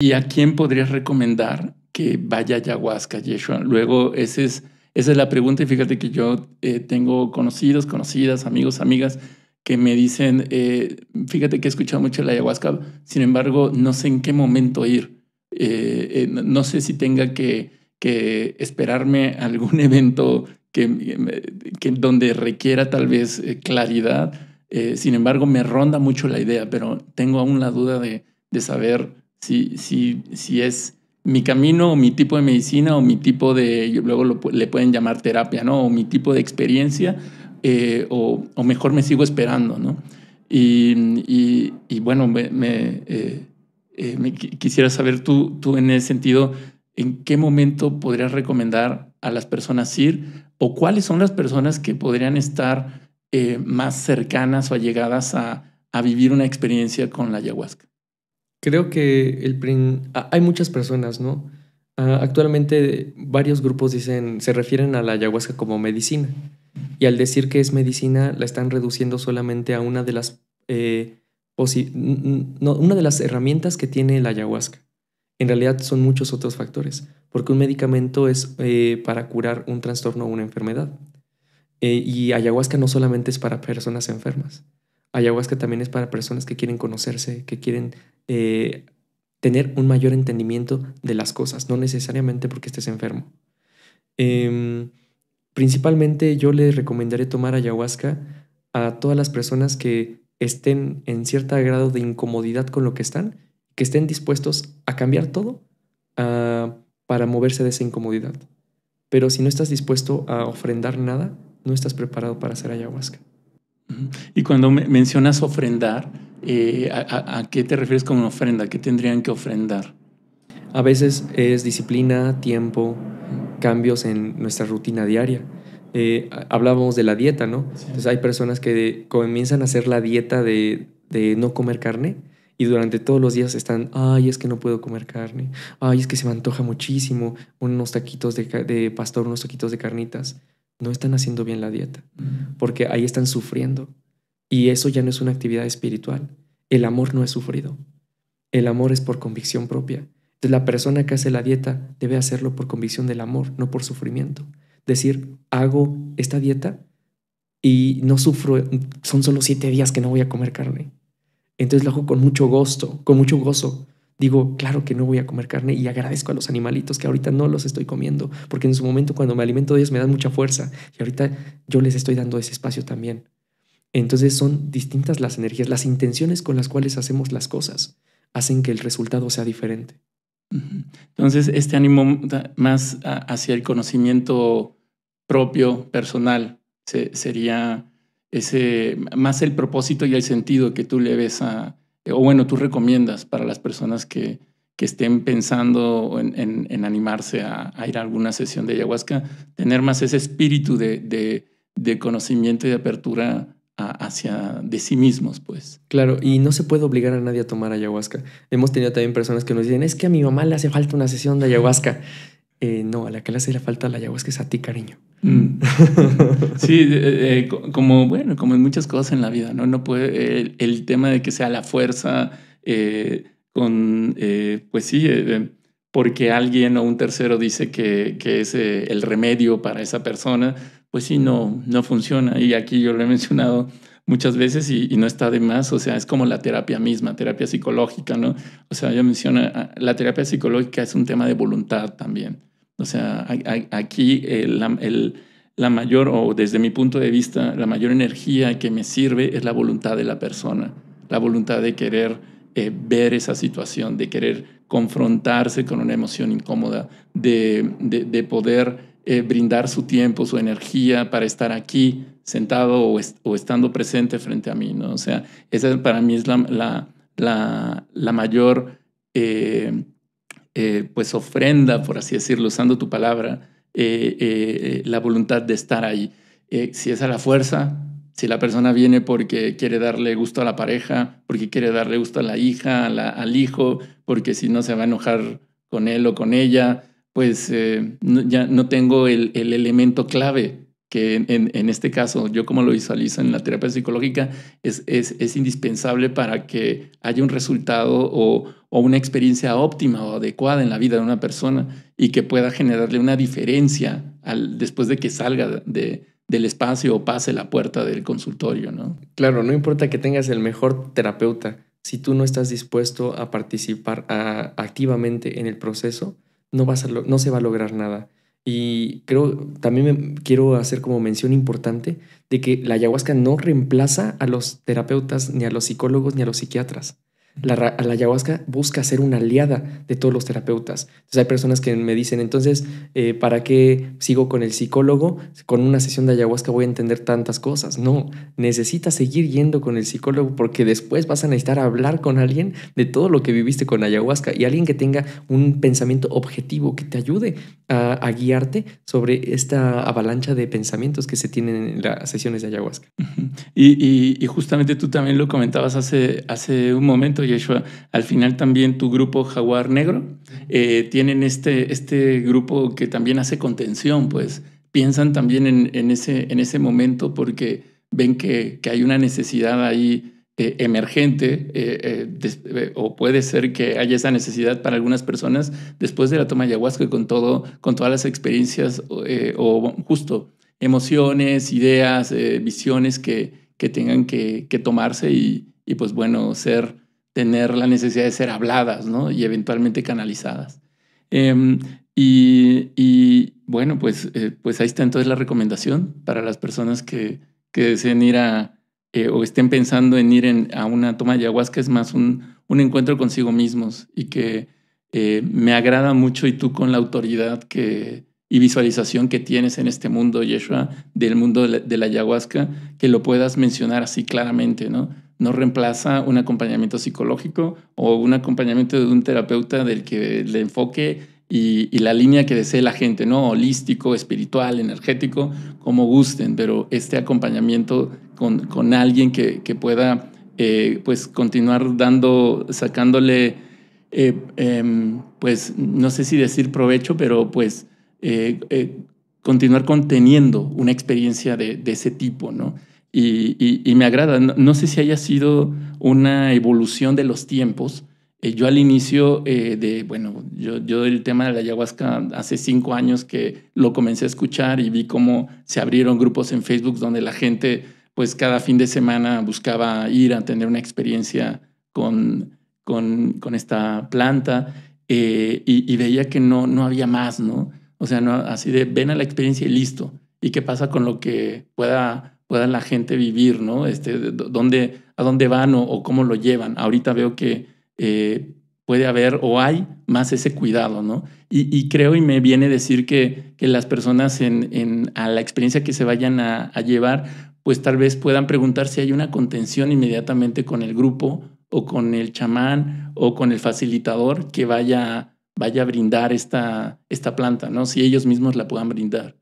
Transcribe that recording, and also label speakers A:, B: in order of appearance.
A: ¿Y a quién podrías recomendar que vaya a ayahuasca, Yeshua? Luego, es, esa es la pregunta y fíjate que yo eh, tengo conocidos, conocidas, amigos, amigas que me dicen, eh, fíjate que he escuchado mucho la ayahuasca, sin embargo, no sé en qué momento ir. Eh, no sé si tenga que, esperarme algún evento donde requiera tal vez claridad. sin embargo, me ronda mucho la idea, pero tengo aún la duda de, de saber si, si, es mi camino o mi tipo de medicina o mi tipo de, luego le pueden llamar terapia, ¿no? O mi tipo de experiencia, eh, o, mejor me sigo esperando, ¿no? Y, bueno, me, eh, eh, quisiera saber tú, tú en ese sentido, ¿en qué momento podrías recomendar a las personas ir o cuáles son las personas que podrían estar más cercanas o allegadas a vivir una experiencia con la ayahuasca?
B: creo que hay muchas personas, ¿no? actualmente varios grupos dicen, se refieren a la ayahuasca como medicina. Y al decir que es medicina, la están reduciendo solamente a una de las, eh, una de las herramientas que tiene la ayahuasca. En realidad son muchos otros factores, porque un medicamento es eh, para curar un trastorno o una enfermedad. Eh, y ayahuasca no solamente es para personas enfermas. Ayahuasca también es para personas que quieren conocerse, que quieren eh, tener un mayor entendimiento de las cosas, no necesariamente porque estés enfermo. Em, principalmente yo le recomendaré tomar ayahuasca a todas las personas que estén en cierto grado de incomodidad con lo que están, que estén dispuestos a cambiar todo ah, para moverse de esa incomodidad. Pero si no estás dispuesto
A: a ofrendar nada, no estás preparado para hacer ayahuasca. Y cuando mencionas ofrendar, eh, a, qué te refieres con una ofrenda? ¿Qué tendrían que ofrendar? A veces es disciplina, tiempo, cambios en nuestra rutina
B: diaria. Eh, hablábamos de la dieta, ¿no? Entonces hay personas que comienzan a hacer la dieta de, no comer carne y durante todos los días están, ay, es que no puedo comer carne, ay, es que se me antoja muchísimo unos taquitos de pastor, unos taquitos de carnitas no están haciendo bien la dieta, mm. porque ahí están sufriendo y eso ya no es una actividad espiritual. El amor no es sufrido, el amor es por convicción propia. Entonces la persona que hace la dieta debe hacerlo por convicción del amor, no por sufrimiento. Decir, hago esta dieta y no sufro, son solo siete días que no voy a comer carne. Entonces lo hago con mucho gusto, con mucho gozo, digo, claro que no voy a comer carne y agradezco a los animalitos que ahorita no los estoy comiendo, porque en su momento cuando me alimento de ellos me dan mucha fuerza y ahorita yo les estoy dando ese espacio también. Entonces son distintas las energías, las intenciones con las cuales hacemos las cosas hacen que el resultado sea diferente.
A: Entonces, este ánimo más hacia el conocimiento propio, personal, sería ese más el propósito y el sentido que tú le ves a, eh, o bueno, tú recomiendas para las personas que, estén pensando en, animarse a, ir a alguna sesión de ayahuasca, tener más ese espíritu de, conocimiento y de apertura hacia de sí mismos, pues. Claro, y no se puede obligar a nadie a tomar ayahuasca. Hemos tenido también personas que nos dicen, es
B: que a mi mamá le hace falta una sesión de ayahuasca. Eh, no, a la que le hace falta la ayahuasca es a ti, cariño. Mm.
A: Sí, como bueno, como en muchas cosas en la vida, ¿no? No puede el, tema de que sea la fuerza eh, con, eh, pues sí, eh, porque alguien o un tercero dice que, es el remedio para esa persona, pues sí, no, no funciona. Y aquí yo lo he mencionado muchas veces y, y, no está de más, o sea, es como la terapia misma, terapia psicológica, ¿no? O sea, yo menciono, ah, la terapia psicológica es un tema de voluntad también. O sea, aquí eh, la mayor, o desde mi punto de vista, la mayor energía que me sirve es la voluntad de la persona, la voluntad de querer eh, ver esa situación, de querer confrontarse con una emoción incómoda, de, de, poder eh, brindar su tiempo, su energía para estar aquí sentado o, estando presente frente a mí. ¿no? O sea, esa para mí es la, la, la, mayor eh, pues ofrenda, por así decirlo, usando tu palabra, eh, eh, la voluntad de estar ahí. si es a la fuerza, si la persona viene porque quiere darle gusto a la pareja, porque quiere darle gusto a la hija, al hijo, porque si no se va a enojar con él o con ella, pues ya no tengo el elemento clave que en, en, este caso, yo como lo visualizo en la terapia psicológica, es, es, es indispensable para que haya un resultado o, o, una experiencia óptima o adecuada en la vida de una persona y que pueda generarle una diferencia al, después de que salga de, del espacio o pase la puerta del consultorio, ¿no?
B: Claro, no importa que tengas el mejor terapeuta, si tú no estás dispuesto a participar activamente en el proceso, no, vas a, no se va a lograr nada. Y creo, también quiero hacer como mención importante de que la ayahuasca no reemplaza a los terapeutas, ni a los psicólogos, ni a los psiquiatras la, ayahuasca busca ser una aliada de todos los terapeutas. Entonces hay personas que me dicen, entonces, eh, ¿para qué sigo con el psicólogo? Con una sesión de ayahuasca voy a entender tantas cosas. No, necesitas seguir yendo con el psicólogo porque después vas a necesitar hablar con alguien de todo lo que viviste con ayahuasca y alguien que tenga un pensamiento objetivo que te ayude a, guiarte sobre esta
A: avalancha de pensamientos que se tienen en las sesiones de ayahuasca. Y, justamente tú también lo comentabas hace, hace un momento Yeshua, al final también tu grupo Jaguar Negro, eh, tienen este, este grupo que también hace contención, pues piensan también en, ese, en ese momento porque ven que, hay una necesidad ahí eh, emergente eh, o puede ser que haya esa necesidad para algunas personas después de la toma de ayahuasca y con, todo, con todas las experiencias o justo emociones, ideas, visiones que, tengan que, tomarse y, y pues bueno, ser tener la necesidad de ser habladas y eventualmente canalizadas. Em, y, bueno, pues, eh, pues ahí está entonces la recomendación para las personas que, que deseen ir a eh, o estén pensando en ir a una toma de ayahuasca, es más un, encuentro consigo mismos y que eh, me agrada mucho y tú con la autoridad que, y visualización que tienes en este mundo, Yeshua, del mundo de la ayahuasca, que lo puedas mencionar así claramente, ¿no? no reemplaza un acompañamiento psicológico o un acompañamiento de un terapeuta del que le enfoque y, la línea que desee la gente, ¿no? Holístico, espiritual, energético, como gusten, pero este acompañamiento con, alguien que, pueda, eh, pues, continuar dando, sacándole, eh, em, pues, no sé si decir provecho, pero pues, eh, continuar conteniendo una experiencia de, de ese tipo, ¿no? y, me agrada. No, sé si haya sido una evolución de los tiempos. Eh, yo al inicio eh, de, bueno, yo, yo el tema de la ayahuasca hace cinco años que lo comencé a escuchar y vi cómo se abrieron grupos en Facebook donde la gente pues cada fin de semana buscaba ir a tener una experiencia con, con, esta planta eh, y, veía que no, no había más, ¿no? O sea, no, así de ven a la experiencia y listo. ¿Y qué pasa con lo que pueda pueda la gente vivir, ¿no? Este, dónde, ¿A dónde van o, cómo lo llevan? Ahorita veo que eh, puede haber o hay más ese cuidado, ¿no? Y, creo y me viene a decir que, que las personas en, a la experiencia que se vayan a, llevar, pues tal vez puedan preguntar si hay una contención inmediatamente con el grupo o con el chamán o con el facilitador que vaya, vaya a brindar esta, esta planta, ¿no? Si ellos mismos la puedan brindar.